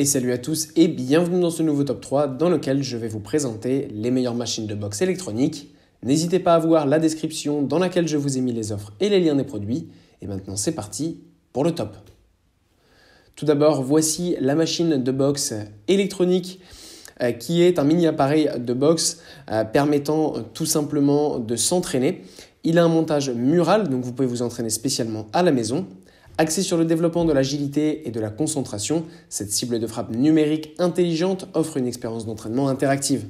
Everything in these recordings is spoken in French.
Et salut à tous et bienvenue dans ce nouveau top 3 dans lequel je vais vous présenter les meilleures machines de boxe électronique. N'hésitez pas à voir la description dans laquelle je vous ai mis les offres et les liens des produits. Et maintenant c'est parti pour le top. Tout d'abord voici la machine de boxe électronique euh, qui est un mini appareil de boxe euh, permettant tout simplement de s'entraîner. Il a un montage mural, donc vous pouvez vous entraîner spécialement à la maison. Axée sur le développement de l'agilité et de la concentration, cette cible de frappe numérique intelligente offre une expérience d'entraînement interactive.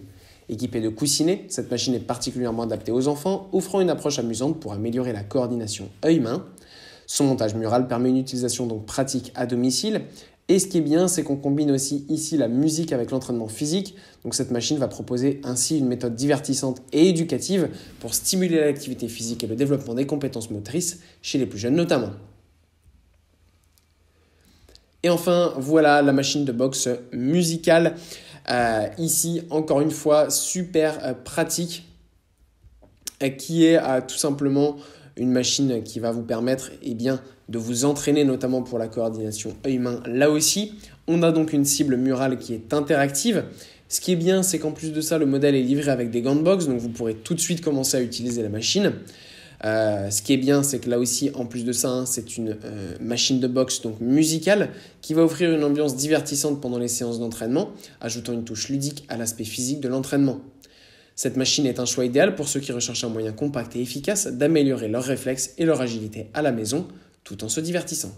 Équipée de coussinets, cette machine est particulièrement adaptée aux enfants, offrant une approche amusante pour améliorer la coordination œil-main. Son montage mural permet une utilisation donc pratique à domicile. Et ce qui est bien, c'est qu'on combine aussi ici la musique avec l'entraînement physique. Donc cette machine va proposer ainsi une méthode divertissante et éducative pour stimuler l'activité physique et le développement des compétences motrices chez les plus jeunes notamment. Et enfin, voilà la machine de boxe musicale. Euh, ici, encore une fois, super euh, pratique, euh, qui est tout simplement une machine qui va vous permettre eh bien, de vous entraîner, notamment pour la coordination œil-main. Là aussi, on a donc une cible murale qui est interactive. Ce qui est bien, c'est qu'en plus de ça, le modèle est livré avec des gants de boxe, donc vous pourrez tout de suite commencer à utiliser la machine. Euh, ce qui est bien, c'est que là aussi, en plus de ça, hein, c'est une euh, machine de boxe donc musicale qui va offrir une ambiance divertissante pendant les séances d'entraînement, ajoutant une touche ludique à l'aspect physique de l'entraînement. Cette machine est un choix idéal pour ceux qui recherchent un moyen compact et efficace d'améliorer leurs réflexes et leur agilité à la maison tout en se divertissant.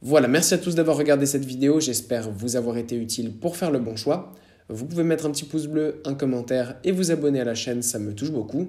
Voilà, merci à tous d'avoir regardé cette vidéo, j'espère vous avoir été utile pour faire le bon choix. Vous pouvez mettre un petit pouce bleu, un commentaire et vous abonner à la chaîne, ça me touche beaucoup.